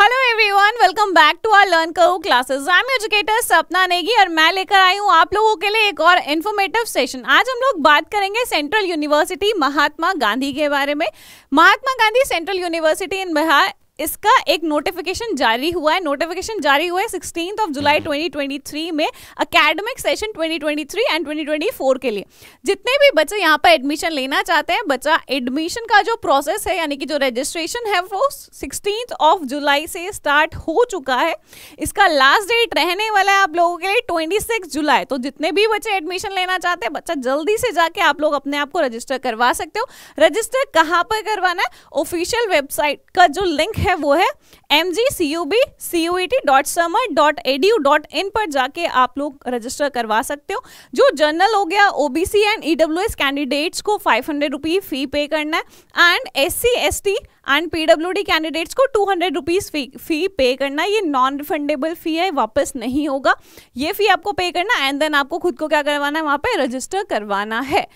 hello everyone welcome back to our learn करो classes I am educator Sapna Negi और मैं लेकर आई हूँ आप लोगों के लिए एक और इन्फॉर्मेटिव सेशन आज हम लोग बात करेंगे सेंट्रल यूनिवर्सिटी महात्मा गांधी के बारे में Mahatma Gandhi central university in Bihar इसका एक नोटिफिकेशन जारी हुआ है नोटिफिकेशन जारी हुआ है सिक्सटीन ऑफ जुलाई 2023 में अकेडमिक सेशन 2023 एंड 2024 के लिए जितने भी बच्चे यहाँ पर एडमिशन लेना चाहते हैं बच्चा एडमिशन का जो प्रोसेस है यानी कि जो रजिस्ट्रेशन है वो सिक्सटीन ऑफ जुलाई से स्टार्ट हो चुका है इसका लास्ट डेट रहने वाला है आप लोगों के लिए ट्वेंटी जुलाई तो जितने भी बच्चे एडमिशन लेना चाहते हैं बच्चा जल्दी से जाके आप लोग अपने आप को रजिस्टर करवा सकते हो रजिस्टर कहाँ पर करवाना है ऑफिशियल वेबसाइट का जो लिंक है है वो है M G C U B C U E T dot Samar dot A D U dot in पर जाके आप लोग रजिस्टर करवा सकते हो जो जनरल हो गया O B C and E W S candidates को five hundred rupees fee pay करना है and S C S T and P W D candidates को two hundred rupees fee fee pay करना है ये नॉन रिफंडेबल फ़ी है वापस नहीं होगा ये फ़ी आपको पे करना एंड देन आपको खुद को क्या करवाना है वहाँ पर रजिस्टर करवाना है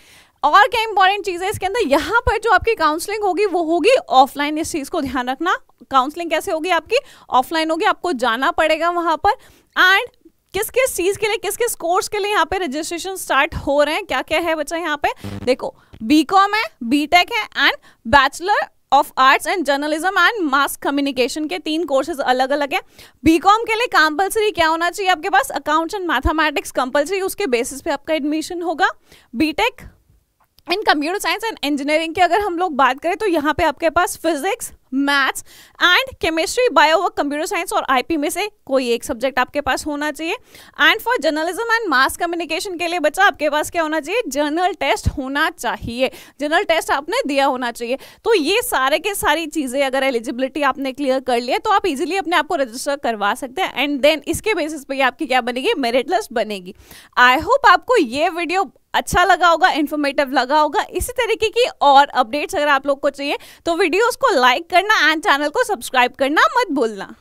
और क्या इंपॉर्टेंट चीज़ है इसके अंदर यहाँ पर जो आपकी काउंसलिंग होगी वो होगी ऑफलाइन इस चीज़ को ध्यान रखना काउंसलिंग कैसे होगी आपकी ऑफलाइन होगी आपको जाना पड़ेगा वहां पर एंड किस किस चीज के लिए किस किस कोर्स के लिए यहाँ पे रजिस्ट्रेशन स्टार्ट हो रहे हैं क्या क्या है बच्चा यहाँ पे देखो बी है बी है and bachelor of arts and journalism and mass communication के तीन कोर्सेज अलग अलग हैं बीकॉम के लिए कंपलसरी क्या होना चाहिए आपके पास अकाउंट्स एंड मैथमेटिक्स कंपलसरी उसके बेसिस पे आपका एडमिशन होगा BTech in computer science and engineering की अगर हम लोग बात करें तो यहाँ पे आपके पास physics maths and chemistry bio व कंप्यूटर साइंस और आईपी में से कोई एक सब्जेक्ट आपके पास होना चाहिए and for journalism and mass communication के लिए बच्चा आपके पास क्या होना चाहिए जर्नल टेस्ट होना चाहिए जर्नल टेस्ट आपने दिया होना चाहिए तो ये सारे के सारी चीज़ें अगर एलिजिबिलिटी आपने क्लियर कर लिया तो आप इजिली अपने आप को रजिस्टर करवा सकते हैं एंड देन इसके बेसिस पे आपकी क्या बनेगी मेरिट लिस्ट बनेगी आई होप आपको ये वीडियो अच्छा लगा होगा इन्फॉर्मेटिव लगा होगा इसी तरीके की और अपडेट्स अगर आप लोग को चाहिए तो वीडियोज़ को लाइक कर करना एंड चैनल को सब्सक्राइब करना मत भूलना